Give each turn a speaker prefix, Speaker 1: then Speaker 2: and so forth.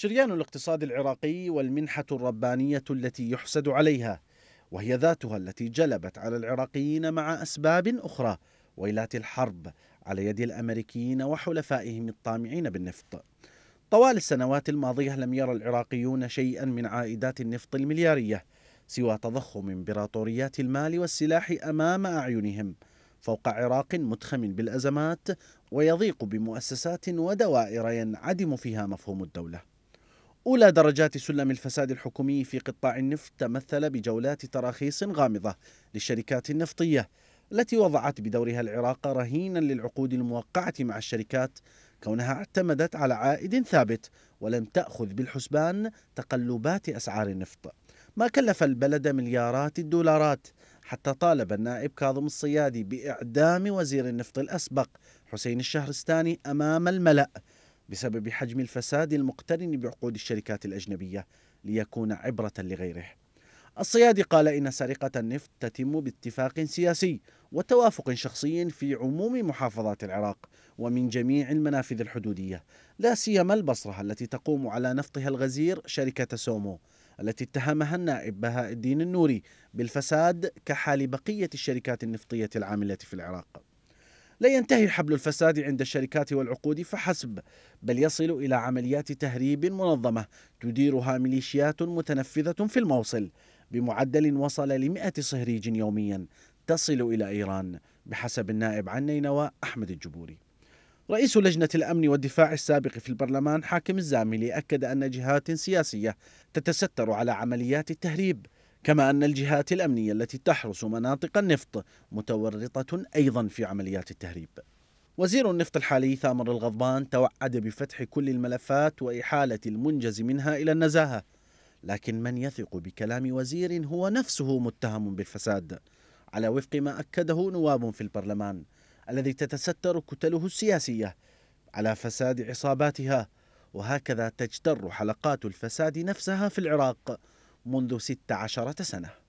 Speaker 1: شريان الاقتصاد العراقي والمنحة الربانية التي يحسد عليها وهي ذاتها التي جلبت على العراقيين مع أسباب أخرى ويلات الحرب على يد الأمريكيين وحلفائهم الطامعين بالنفط طوال السنوات الماضية لم يرى العراقيون شيئا من عائدات النفط المليارية سوى تضخم إمبراطوريات المال والسلاح أمام أعينهم فوق عراق متخم بالأزمات ويضيق بمؤسسات ودوائر ينعدم فيها مفهوم الدولة أولى درجات سلم الفساد الحكومي في قطاع النفط تمثل بجولات تراخيص غامضة للشركات النفطية التي وضعت بدورها العراق رهينا للعقود الموقعة مع الشركات كونها اعتمدت على عائد ثابت ولم تأخذ بالحسبان تقلبات أسعار النفط ما كلف البلد مليارات الدولارات حتى طالب النائب كاظم الصيادي بإعدام وزير النفط الأسبق حسين الشهرستاني أمام الملأ بسبب حجم الفساد المقترن بعقود الشركات الأجنبية ليكون عبرة لغيره الصيادي قال إن سرقة النفط تتم باتفاق سياسي وتوافق شخصي في عموم محافظات العراق ومن جميع المنافذ الحدودية لا سيما البصرة التي تقوم على نفطها الغزير شركة سومو التي اتهمها النائب بهاء الدين النوري بالفساد كحال بقية الشركات النفطية العاملة في العراق لا ينتهي حبل الفساد عند الشركات والعقود فحسب بل يصل إلى عمليات تهريب منظمة تديرها ميليشيات متنفذة في الموصل بمعدل وصل لمئة صهريج يوميا تصل إلى إيران بحسب النائب عن نينوى أحمد الجبوري رئيس لجنة الأمن والدفاع السابق في البرلمان حاكم الزاملي أكد أن جهات سياسية تتستر على عمليات التهريب كما أن الجهات الأمنية التي تحرس مناطق النفط متورطة أيضا في عمليات التهريب وزير النفط الحالي ثامر الغضبان توعد بفتح كل الملفات وإحالة المنجز منها إلى النزاهة لكن من يثق بكلام وزير هو نفسه متهم بالفساد على وفق ما أكده نواب في البرلمان الذي تتستر كتله السياسية على فساد عصاباتها وهكذا تجتر حلقات الفساد نفسها في العراق منذ ست عشرة سنة